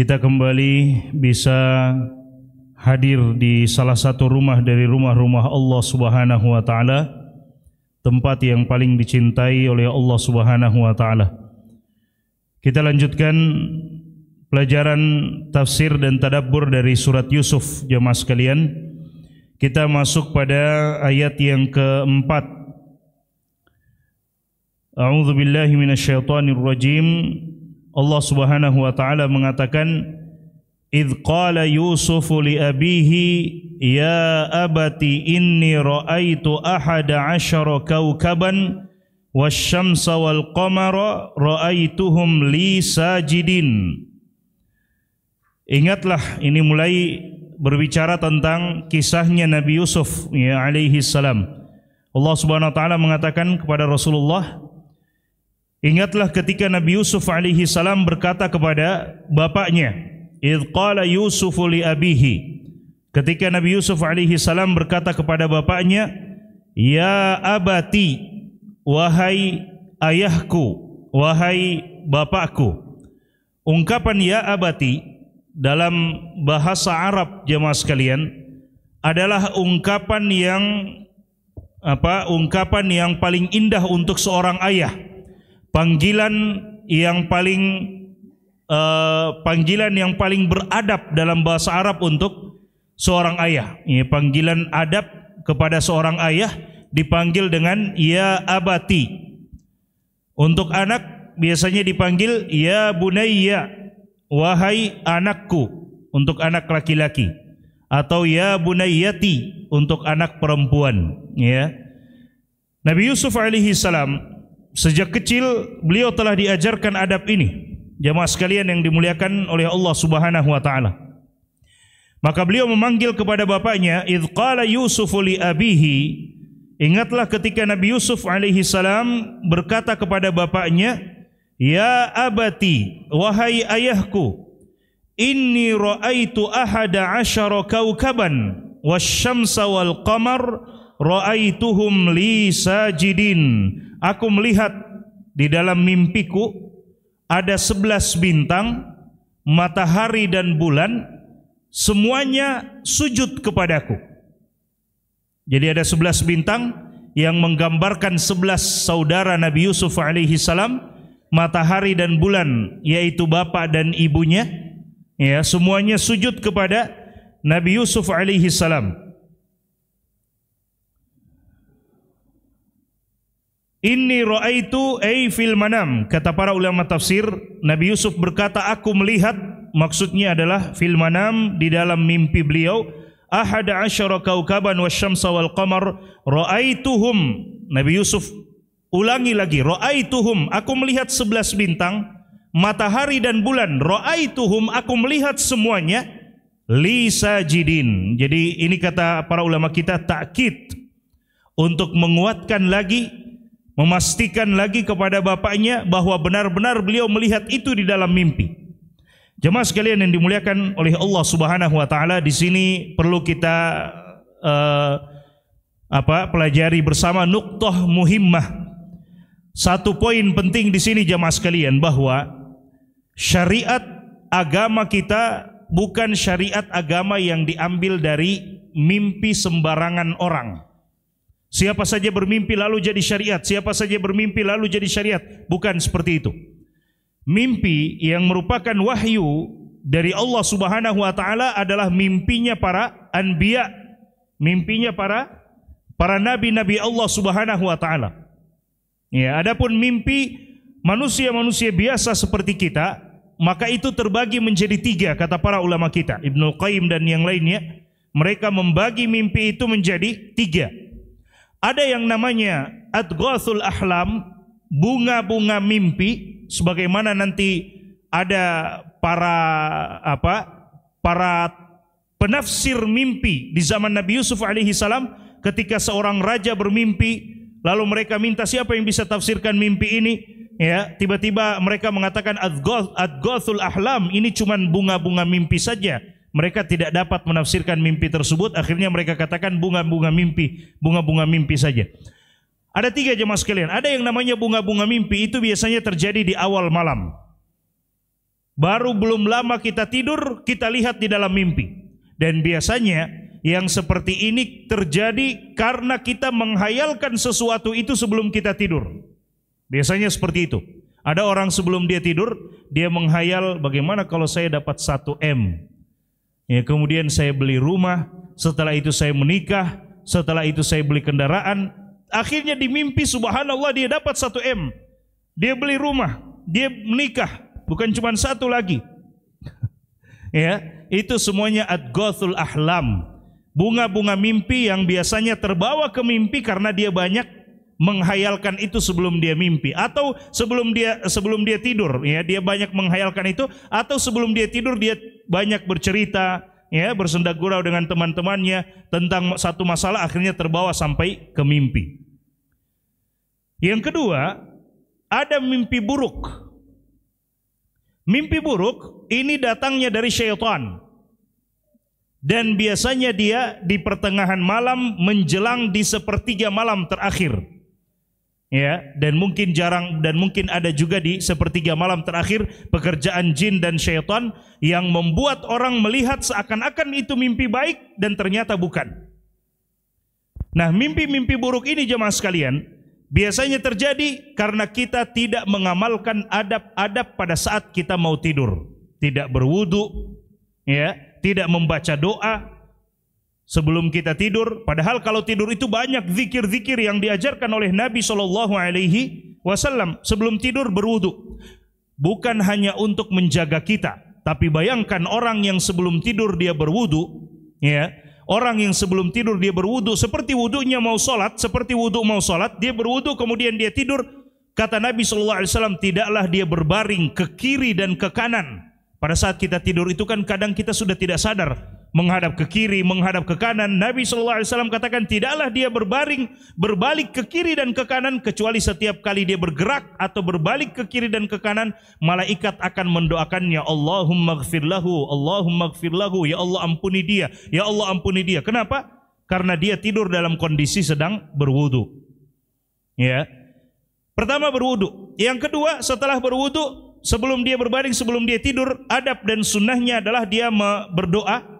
kita kembali bisa hadir di salah satu rumah dari rumah-rumah Allah Subhanahu wa taala, tempat yang paling dicintai oleh Allah Subhanahu wa taala. Kita lanjutkan pelajaran tafsir dan tadabbur dari surat Yusuf jemaah sekalian. Kita masuk pada ayat yang keempat. A'udzu billahi minasyaitonir rajim. Allah Subhanahu wa taala mengatakan Idh qala Yusuf li abihi ya abati inni ra'aitu ahada asyara kawkaban wasyamsa wal qamara ra'aituhum li sajidin Ingatlah ini mulai berbicara tentang kisahnya Nabi Yusuf ya alaihi salam. Allah Subhanahu wa taala mengatakan kepada Rasulullah Ingatlah ketika Nabi Yusuf alaihi salam berkata kepada bapaknya, "Idz qala Yusuf li abihi." Ketika Nabi Yusuf alaihi salam berkata kepada bapaknya, "Ya abati, wahai ayahku, wahai bapakku." Ungkapan ya abati dalam bahasa Arab jemaah sekalian adalah ungkapan yang apa? Ungkapan yang paling indah untuk seorang ayah panggilan yang paling uh, panggilan yang paling beradab dalam bahasa Arab untuk seorang ayah. Ini panggilan adab kepada seorang ayah dipanggil dengan ya abati. Untuk anak biasanya dipanggil ya bunayya, wahai anakku untuk anak laki-laki atau ya bunayyati untuk anak perempuan, ya. Nabi Yusuf alaihi salam Sejak kecil beliau telah diajarkan adab ini. Jamaah sekalian yang dimuliakan oleh Allah Subhanahu wa taala. Maka beliau memanggil kepada bapaknya, "Idz qala Yusuf li abihi" Ingatlah ketika Nabi Yusuf alaihi salam berkata kepada bapaknya, "Ya abati, wahai ayahku, inni ra'aitu ahada asyara kaukaban wasyamsa wal qamar Ra'aituhum li sajidin. Aku melihat di dalam mimpiku ada sebelas bintang, matahari dan bulan, semuanya sujud kepadaku. Jadi ada sebelas bintang yang menggambarkan sebelas saudara Nabi Yusuf alaihi salam, matahari dan bulan, yaitu bapak dan ibunya, ya semuanya sujud kepada Nabi Yusuf alaihi salam. Inni ra'aitu ay fil manam. Kata para ulama tafsir, Nabi Yusuf berkata, aku melihat, maksudnya adalah fil manam di dalam mimpi beliau, ahada asyara kaukaban wasyamsa wal qamar ra'aituhum. Nabi Yusuf ulangi lagi, ra'aituhum, aku melihat sebelas bintang, matahari dan bulan, ra'aituhum, aku melihat semuanya, lisa jidin. Jadi ini kata para ulama kita takkid untuk menguatkan lagi memastikan lagi kepada bapaknya bahwa benar-benar beliau melihat itu di dalam mimpi. Jemaah sekalian yang dimuliakan oleh Allah Subhanahu wa taala di sini perlu kita uh, apa pelajari bersama nuktoh muhimmah. Satu poin penting di sini jemaah sekalian bahwa syariat agama kita bukan syariat agama yang diambil dari mimpi sembarangan orang. Siapa saja bermimpi lalu jadi syariat, siapa saja bermimpi lalu jadi syariat, bukan seperti itu. Mimpi yang merupakan wahyu dari Allah Subhanahu wa taala adalah mimpinya para anbiya, mimpinya para para nabi-nabi Allah Subhanahu wa taala. Ya, adapun mimpi manusia-manusia biasa seperti kita, maka itu terbagi menjadi tiga kata para ulama kita, Ibnu Qayyim dan yang lainnya. Mereka membagi mimpi itu menjadi tiga. Ada yang namanya adghasul ahlam, bunga-bunga mimpi sebagaimana nanti ada para apa? para penafsir mimpi di zaman Nabi Yusuf alaihi salam ketika seorang raja bermimpi lalu mereka minta siapa yang bisa tafsirkan mimpi ini ya tiba-tiba mereka mengatakan adghasul ahlam ini cuman bunga-bunga mimpi saja mereka tidak dapat menafsirkan mimpi tersebut, akhirnya mereka katakan bunga-bunga mimpi, bunga-bunga mimpi saja. Ada tiga jemaah sekalian, ada yang namanya bunga-bunga mimpi, itu biasanya terjadi di awal malam. Baru belum lama kita tidur, kita lihat di dalam mimpi. Dan biasanya yang seperti ini terjadi karena kita menghayalkan sesuatu itu sebelum kita tidur. Biasanya seperti itu. Ada orang sebelum dia tidur, dia menghayal bagaimana kalau saya dapat 1 M Ya, kemudian saya beli rumah, setelah itu saya menikah, setelah itu saya beli kendaraan. Akhirnya di mimpi subhanallah dia dapat satu M. Dia beli rumah, dia menikah, bukan cuma satu lagi. ya, itu semuanya ad-gothul ahlam. Bunga-bunga mimpi yang biasanya terbawa ke mimpi karena dia banyak menghayalkan itu sebelum dia mimpi atau sebelum dia sebelum dia tidur ya dia banyak menghayalkan itu atau sebelum dia tidur dia banyak bercerita ya bersenda gurau dengan teman-temannya tentang satu masalah akhirnya terbawa sampai ke mimpi. Yang kedua, ada mimpi buruk. Mimpi buruk ini datangnya dari syaitan. Dan biasanya dia di pertengahan malam menjelang di sepertiga malam terakhir ya dan mungkin jarang dan mungkin ada juga di sepertiga malam terakhir pekerjaan jin dan syaitan yang membuat orang melihat seakan-akan itu mimpi baik dan ternyata bukan. Nah, mimpi-mimpi buruk ini jemaah sekalian biasanya terjadi karena kita tidak mengamalkan adab-adab pada saat kita mau tidur, tidak berwudu, ya, tidak membaca doa, sebelum kita tidur. Padahal kalau tidur itu banyak zikir-zikir yang diajarkan oleh Nabi Shallallahu Alaihi Wasallam sebelum tidur berwudhu, Bukan hanya untuk menjaga kita, tapi bayangkan orang yang sebelum tidur dia berwudhu, ya. Orang yang sebelum tidur dia berwudu seperti wudunya mau salat, seperti wudu mau salat dia berwudu kemudian dia tidur. Kata Nabi Shallallahu Alaihi Wasallam, tidaklah dia berbaring ke kiri dan ke kanan. Pada saat kita tidur itu kan kadang kita sudah tidak sadar menghadap ke kiri, menghadap ke kanan. Nabi Shallallahu Alaihi Wasallam katakan tidaklah dia berbaring berbalik ke kiri dan ke kanan kecuali setiap kali dia bergerak atau berbalik ke kiri dan ke kanan malaikat akan mendoakannya Allahumma gfirlahu, Allahumma gfirlahu, ya Allah ampuni dia, ya Allah ampuni dia. Kenapa? Karena dia tidur dalam kondisi sedang berwudu. Ya. Pertama berwudu. Yang kedua setelah berwudu sebelum dia berbaring, sebelum dia tidur, adab dan sunnahnya adalah dia berdoa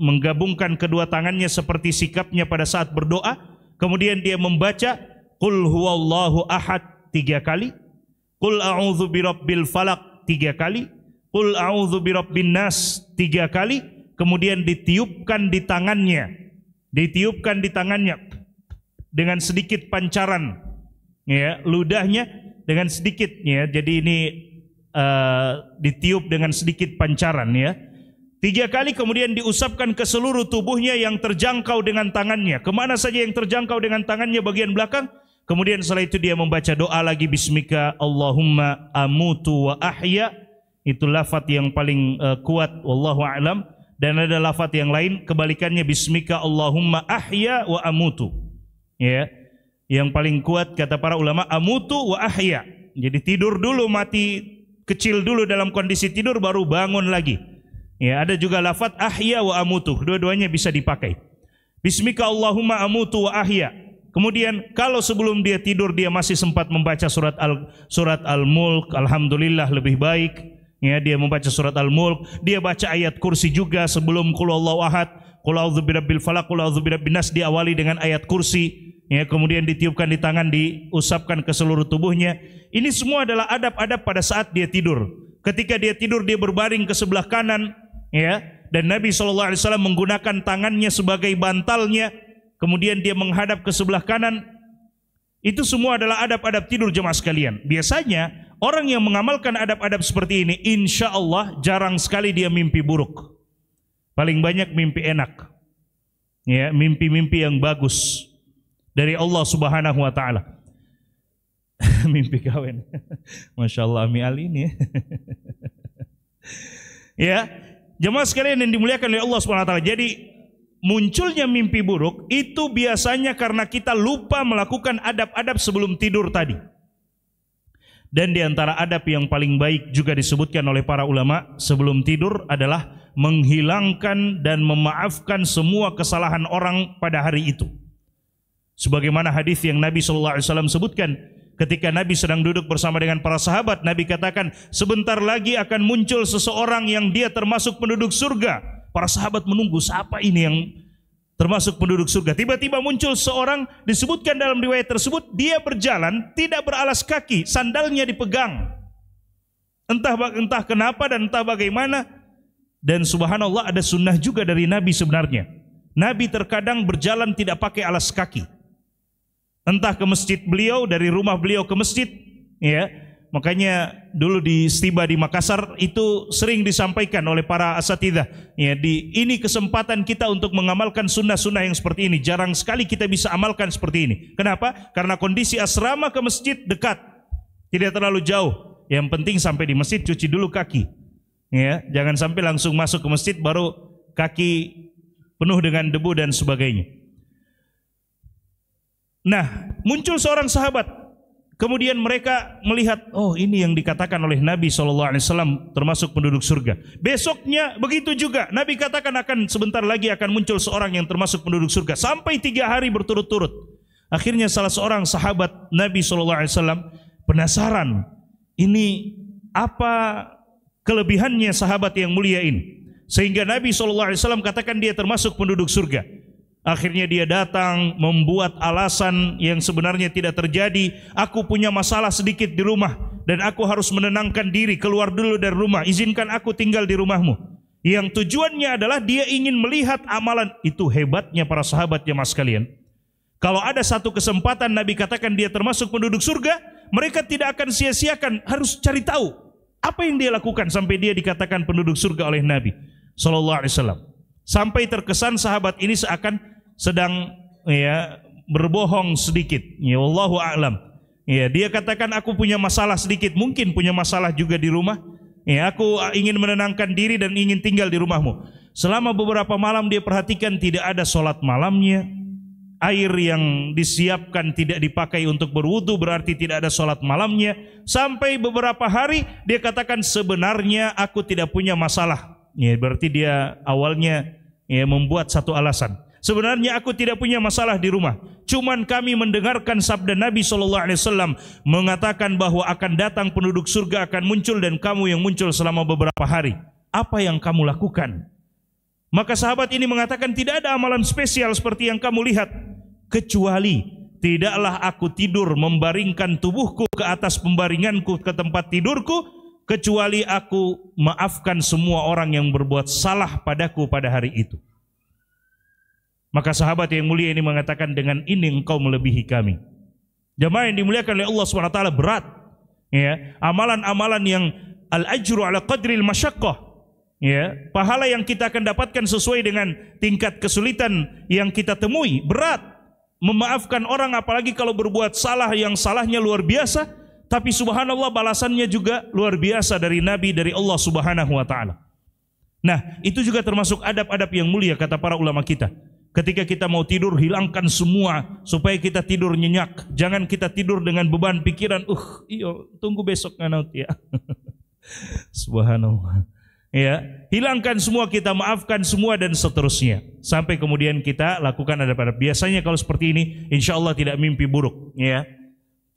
menggabungkan kedua tangannya seperti sikapnya pada saat berdoa, kemudian dia membaca Qul huwallahu ahad tiga kali, Qul a'udhu birabbil falak tiga kali, Qul a'udhu birabbin nas tiga kali, kemudian ditiupkan di tangannya, ditiupkan di tangannya dengan sedikit pancaran ya, ludahnya dengan sedikit ya. Jadi ini uh, ditiup dengan sedikit pancaran ya Tiga kali kemudian diusapkan ke seluruh tubuhnya yang terjangkau dengan tangannya. Kemana saja yang terjangkau dengan tangannya bagian belakang. Kemudian setelah itu dia membaca doa lagi Bismika Allahumma amutu wa ahya. Itu lafat yang paling uh, kuat. Wallahu a'lam. Dan ada lafat yang lain kebalikannya Bismika Allahumma ahya wa amutu. Ya. Yang paling kuat kata para ulama amutu wa ahya. Jadi tidur dulu mati kecil dulu dalam kondisi tidur baru bangun lagi. Ya, ada juga lafat ahya wa amutu. Dua-duanya bisa dipakai. Bismika Allahumma amutu wa ahya. Kemudian kalau sebelum dia tidur dia masih sempat membaca surat al surat al-mulk, alhamdulillah lebih baik. Ya, dia membaca surat al-mulk, dia baca ayat kursi juga sebelum qul huwallahu ahad, qul a'udzu falaq, qul a'udzu nas diawali dengan ayat kursi. Ya, kemudian ditiupkan di tangan, diusapkan ke seluruh tubuhnya. Ini semua adalah adab-adab pada saat dia tidur. Ketika dia tidur dia berbaring ke sebelah kanan, ya dan Nabi Shallallahu Alaihi Wasallam menggunakan tangannya sebagai bantalnya kemudian dia menghadap ke sebelah kanan itu semua adalah adab-adab tidur jemaah sekalian biasanya orang yang mengamalkan adab-adab seperti ini insya Allah jarang sekali dia mimpi buruk paling banyak mimpi enak ya mimpi-mimpi yang bagus dari Allah Subhanahu Wa Taala mimpi kawin masya Allah Mi ini ya Jemaah sekalian yang dimuliakan oleh Allah SWT. Jadi munculnya mimpi buruk itu biasanya karena kita lupa melakukan adab-adab sebelum tidur tadi. Dan di antara adab yang paling baik juga disebutkan oleh para ulama sebelum tidur adalah menghilangkan dan memaafkan semua kesalahan orang pada hari itu. Sebagaimana hadis yang Nabi Shallallahu Alaihi Wasallam sebutkan, Ketika Nabi sedang duduk bersama dengan para sahabat, Nabi katakan, sebentar lagi akan muncul seseorang yang dia termasuk penduduk surga. Para sahabat menunggu, siapa ini yang termasuk penduduk surga? Tiba-tiba muncul seorang disebutkan dalam riwayat tersebut, dia berjalan tidak beralas kaki, sandalnya dipegang. Entah entah kenapa dan entah bagaimana. Dan subhanallah ada sunnah juga dari Nabi sebenarnya. Nabi terkadang berjalan tidak pakai alas kaki entah ke masjid beliau dari rumah beliau ke masjid ya makanya dulu di setiba di Makassar itu sering disampaikan oleh para asatidah ya di ini kesempatan kita untuk mengamalkan sunnah-sunnah yang seperti ini jarang sekali kita bisa amalkan seperti ini kenapa karena kondisi asrama ke masjid dekat tidak terlalu jauh yang penting sampai di masjid cuci dulu kaki ya jangan sampai langsung masuk ke masjid baru kaki penuh dengan debu dan sebagainya Nah, muncul seorang sahabat. Kemudian mereka melihat, oh ini yang dikatakan oleh Nabi SAW termasuk penduduk surga. Besoknya begitu juga. Nabi katakan akan sebentar lagi akan muncul seorang yang termasuk penduduk surga sampai tiga hari berturut-turut. Akhirnya salah seorang sahabat Nabi SAW penasaran, ini apa kelebihannya sahabat yang mulia ini? Sehingga Nabi SAW katakan dia termasuk penduduk surga. Akhirnya dia datang membuat alasan yang sebenarnya tidak terjadi. Aku punya masalah sedikit di rumah dan aku harus menenangkan diri keluar dulu dari rumah. Izinkan aku tinggal di rumahmu. Yang tujuannya adalah dia ingin melihat amalan itu hebatnya para sahabat ya mas kalian. Kalau ada satu kesempatan Nabi katakan dia termasuk penduduk surga, mereka tidak akan sia-siakan, harus cari tahu apa yang dia lakukan sampai dia dikatakan penduduk surga oleh Nabi Shallallahu Alaihi Wasallam. Sampai terkesan sahabat ini seakan sedang ya berbohong sedikit. Ya Allahu a'lam. Ya, dia katakan aku punya masalah sedikit, mungkin punya masalah juga di rumah. Ya, aku ingin menenangkan diri dan ingin tinggal di rumahmu. Selama beberapa malam dia perhatikan tidak ada solat malamnya, air yang disiapkan tidak dipakai untuk berwudu berarti tidak ada solat malamnya sampai beberapa hari dia katakan sebenarnya aku tidak punya masalah ya berarti dia awalnya ya membuat satu alasan Sebenarnya aku tidak punya masalah di rumah. Cuman kami mendengarkan sabda Nabi Shallallahu Alaihi Wasallam mengatakan bahwa akan datang penduduk surga akan muncul dan kamu yang muncul selama beberapa hari. Apa yang kamu lakukan? Maka sahabat ini mengatakan tidak ada amalan spesial seperti yang kamu lihat kecuali tidaklah aku tidur membaringkan tubuhku ke atas pembaringanku ke tempat tidurku kecuali aku maafkan semua orang yang berbuat salah padaku pada hari itu. Maka sahabat yang mulia ini mengatakan dengan ini engkau melebihi kami. Jamaah yang dimuliakan oleh Allah SWT berat. Ya, amalan-amalan yang al-ajru ala qadril masyakkah. Ya, pahala yang kita akan dapatkan sesuai dengan tingkat kesulitan yang kita temui berat. Memaafkan orang apalagi kalau berbuat salah yang salahnya luar biasa, tapi subhanallah balasannya juga luar biasa dari Nabi dari Allah Subhanahu wa taala. Nah, itu juga termasuk adab-adab yang mulia kata para ulama kita. Ketika kita mau tidur hilangkan semua supaya kita tidur nyenyak. Jangan kita tidur dengan beban pikiran. Uh, iyo tunggu besok nganaut ya. Subhanallah. Ya, hilangkan semua kita maafkan semua dan seterusnya. Sampai kemudian kita lakukan ada pada biasanya kalau seperti ini, insya Allah tidak mimpi buruk. Ya,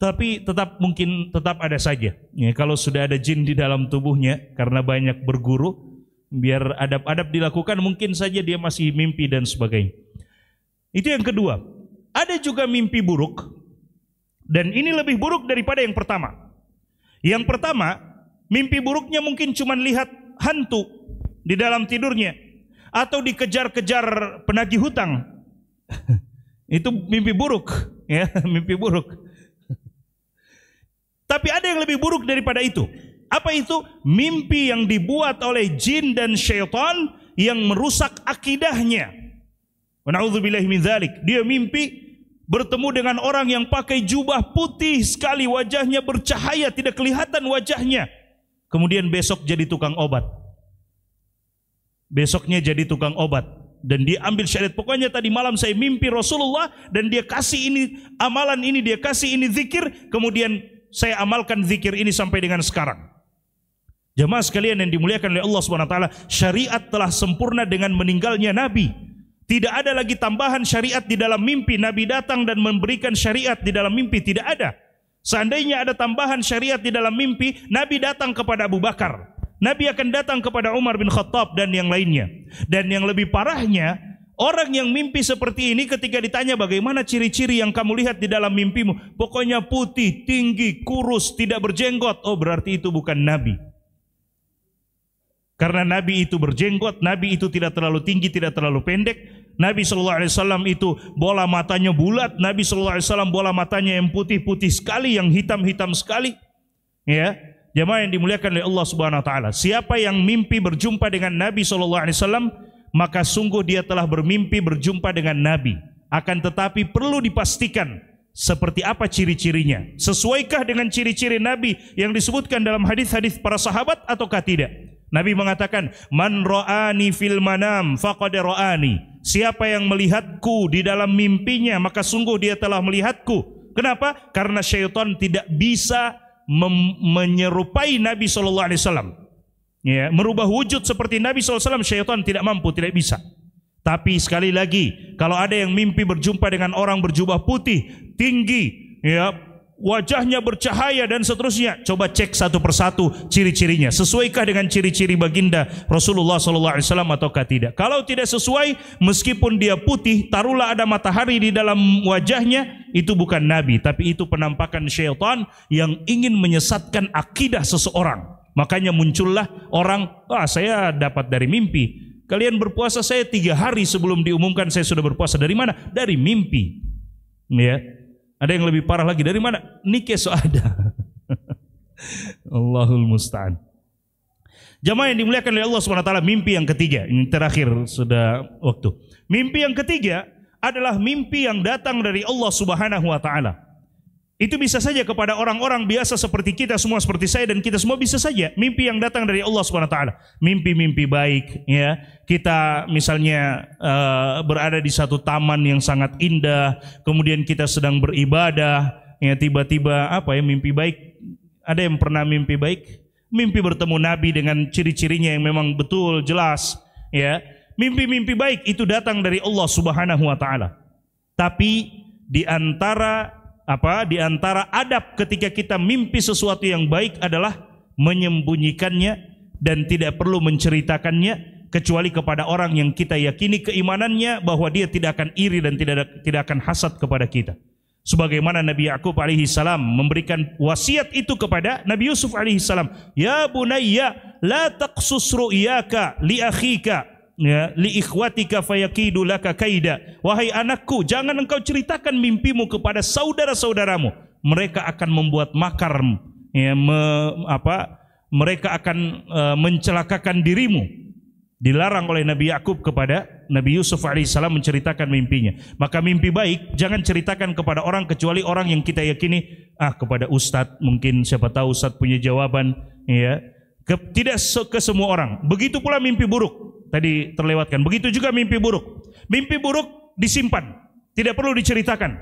tapi tetap mungkin tetap ada saja. Ya, kalau sudah ada jin di dalam tubuhnya karena banyak berguru, biar adab-adab dilakukan mungkin saja dia masih mimpi dan sebagainya. Itu yang kedua. Ada juga mimpi buruk dan ini lebih buruk daripada yang pertama. Yang pertama, mimpi buruknya mungkin cuma lihat hantu di dalam tidurnya atau dikejar-kejar penagih hutang. Itu mimpi buruk, ya, mimpi buruk. Tapi ada yang lebih buruk daripada itu. Apa itu? Mimpi yang dibuat oleh jin dan syaitan yang merusak akidahnya min dzalik. Dia mimpi bertemu dengan orang yang pakai jubah putih sekali wajahnya bercahaya tidak kelihatan wajahnya. Kemudian besok jadi tukang obat. Besoknya jadi tukang obat dan dia ambil syariat. Pokoknya tadi malam saya mimpi Rasulullah dan dia kasih ini amalan ini, dia kasih ini zikir, kemudian saya amalkan zikir ini sampai dengan sekarang. Jemaah sekalian yang dimuliakan oleh Allah Subhanahu wa taala, syariat telah sempurna dengan meninggalnya nabi tidak ada lagi tambahan syariat di dalam mimpi. Nabi datang dan memberikan syariat di dalam mimpi. Tidak ada. Seandainya ada tambahan syariat di dalam mimpi, Nabi datang kepada Abu Bakar. Nabi akan datang kepada Umar bin Khattab dan yang lainnya. Dan yang lebih parahnya, orang yang mimpi seperti ini ketika ditanya bagaimana ciri-ciri yang kamu lihat di dalam mimpimu. Pokoknya putih, tinggi, kurus, tidak berjenggot. Oh berarti itu bukan Nabi. Karena Nabi itu berjenggot, Nabi itu tidak terlalu tinggi, tidak terlalu pendek. Nabi Shallallahu Alaihi Wasallam itu bola matanya bulat, Nabi Shallallahu Alaihi Wasallam bola matanya yang putih-putih sekali, yang hitam-hitam sekali. Ya, jemaah yang dimuliakan oleh Allah Subhanahu Wa Taala. Siapa yang mimpi berjumpa dengan Nabi Shallallahu Alaihi Wasallam, maka sungguh dia telah bermimpi berjumpa dengan Nabi. Akan tetapi perlu dipastikan seperti apa ciri-cirinya? Sesuaikah dengan ciri-ciri Nabi yang disebutkan dalam hadis-hadis para sahabat ataukah tidak? Nabi mengatakan, "Man roani fil manam faqad roani. Siapa yang melihatku di dalam mimpinya, maka sungguh dia telah melihatku. Kenapa? Karena syaitan tidak bisa menyerupai Nabi Shallallahu alaihi wasallam. Ya, merubah wujud seperti Nabi SAW syaitan tidak mampu, tidak bisa. Tapi sekali lagi, kalau ada yang mimpi berjumpa dengan orang berjubah putih, tinggi, ya, wajahnya bercahaya dan seterusnya. Coba cek satu persatu ciri-cirinya. Sesuaikah dengan ciri-ciri baginda Rasulullah Sallallahu Alaihi Wasallam ataukah tidak? Kalau tidak sesuai, meskipun dia putih, taruhlah ada matahari di dalam wajahnya, itu bukan Nabi, tapi itu penampakan syaitan yang ingin menyesatkan akidah seseorang. Makanya muncullah orang, oh, saya dapat dari mimpi. Kalian berpuasa saya tiga hari sebelum diumumkan saya sudah berpuasa. Dari mana? Dari mimpi. Ya, ada yang lebih parah lagi dari mana? Nike so ada. Allahul musta'an. Jamaah yang dimuliakan oleh Allah Subhanahu Wa Taala. mimpi yang ketiga. Ini terakhir sudah waktu. Mimpi yang ketiga adalah mimpi yang datang dari Allah Subhanahu wa taala. Itu bisa saja kepada orang-orang biasa seperti kita semua seperti saya dan kita semua bisa saja mimpi yang datang dari Allah Subhanahu wa taala. Mimpi-mimpi baik ya. Kita misalnya uh, berada di satu taman yang sangat indah, kemudian kita sedang beribadah, ya tiba-tiba apa ya mimpi baik. Ada yang pernah mimpi baik? Mimpi bertemu Nabi dengan ciri-cirinya yang memang betul jelas ya. Mimpi-mimpi baik itu datang dari Allah Subhanahu wa taala. Tapi di antara apa di antara adab ketika kita mimpi sesuatu yang baik adalah menyembunyikannya dan tidak perlu menceritakannya kecuali kepada orang yang kita yakini keimanannya bahwa dia tidak akan iri dan tidak ada, tidak akan hasad kepada kita. Sebagaimana Nabi Yakub alaihi salam memberikan wasiat itu kepada Nabi Yusuf alaihi salam, "Ya bunayya, la taqsus ru'yaka li akhika ya li ikhwatika fayaqidu laka kaida wahai anakku jangan engkau ceritakan mimpimu kepada saudara-saudaramu mereka akan membuat makar ya me, apa mereka akan e, mencelakakan dirimu dilarang oleh Nabi Yakub kepada Nabi Yusuf alaihissalam menceritakan mimpinya maka mimpi baik jangan ceritakan kepada orang kecuali orang yang kita yakini ah kepada ustadz mungkin siapa tahu ustadz punya jawaban ya ke, tidak ke semua orang begitu pula mimpi buruk Tadi terlewatkan. Begitu juga mimpi buruk. Mimpi buruk disimpan, tidak perlu diceritakan.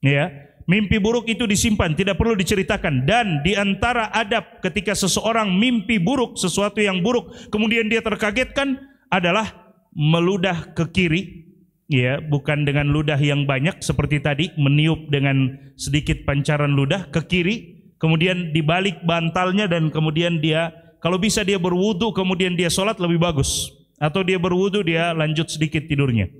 Ya, mimpi buruk itu disimpan, tidak perlu diceritakan. Dan di antara adab ketika seseorang mimpi buruk, sesuatu yang buruk, kemudian dia terkagetkan adalah meludah ke kiri, ya, bukan dengan ludah yang banyak seperti tadi, meniup dengan sedikit pancaran ludah ke kiri, kemudian dibalik bantalnya dan kemudian dia kalau bisa dia berwudu kemudian dia sholat lebih bagus atau dia berwudu dia lanjut sedikit tidurnya.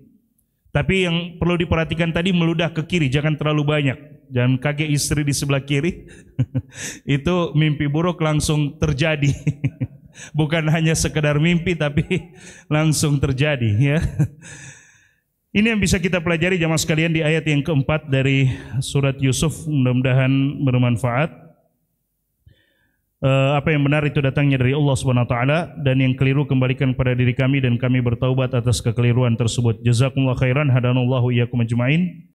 Tapi yang perlu diperhatikan tadi meludah ke kiri, jangan terlalu banyak. Jangan kakek istri di sebelah kiri itu mimpi buruk langsung terjadi. Bukan hanya sekedar mimpi tapi langsung terjadi ya. Ini yang bisa kita pelajari jamaah sekalian di ayat yang keempat dari surat Yusuf. Mudah-mudahan bermanfaat uh, apa yang benar itu datangnya dari Allah Subhanahu wa taala dan yang keliru kembalikan pada diri kami dan kami bertaubat atas kekeliruan tersebut. Jazakumullah khairan hadanallahu iyyakum ajmain.